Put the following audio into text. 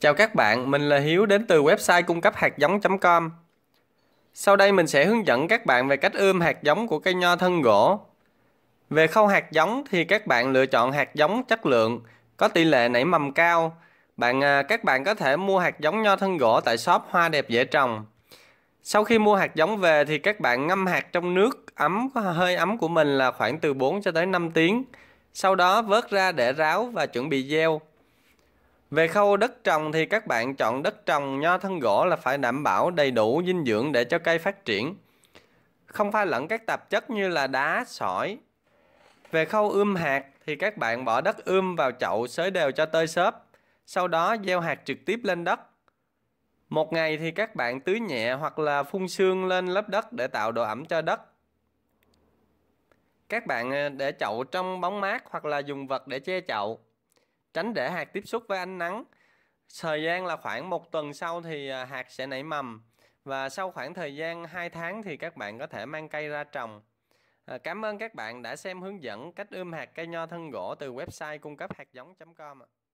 Chào các bạn, mình là Hiếu đến từ website cung cấp hạt giống.com. Sau đây mình sẽ hướng dẫn các bạn về cách ươm hạt giống của cây nho thân gỗ. Về khâu hạt giống thì các bạn lựa chọn hạt giống chất lượng, có tỷ lệ nảy mầm cao. Bạn à, các bạn có thể mua hạt giống nho thân gỗ tại shop Hoa đẹp dễ trồng. Sau khi mua hạt giống về thì các bạn ngâm hạt trong nước ấm hơi ấm của mình là khoảng từ 4 cho tới 5 tiếng. Sau đó vớt ra để ráo và chuẩn bị gieo. Về khâu đất trồng thì các bạn chọn đất trồng nho thân gỗ là phải đảm bảo đầy đủ dinh dưỡng để cho cây phát triển. Không pha lẫn các tạp chất như là đá, sỏi. Về khâu ươm hạt thì các bạn bỏ đất ươm vào chậu xới đều cho tơi xốp, sau đó gieo hạt trực tiếp lên đất. Một ngày thì các bạn tưới nhẹ hoặc là phun sương lên lớp đất để tạo độ ẩm cho đất. Các bạn ờ, để chậu trong bóng mát hoặc là dùng vật để che chậu tránh để hạt tiếp xúc với ánh nắng. Thời gian là khoảng một tuần sau thì à, hạt sẽ nảy mầm và sau khoảng thời gian 2 tháng thì các bạn có thể mang cây ra trồng. À, cảm ơn các bạn đã xem hướng dẫn cách ươm hạt cây nho thân gỗ từ website cung cấp hạt giống.com ạ.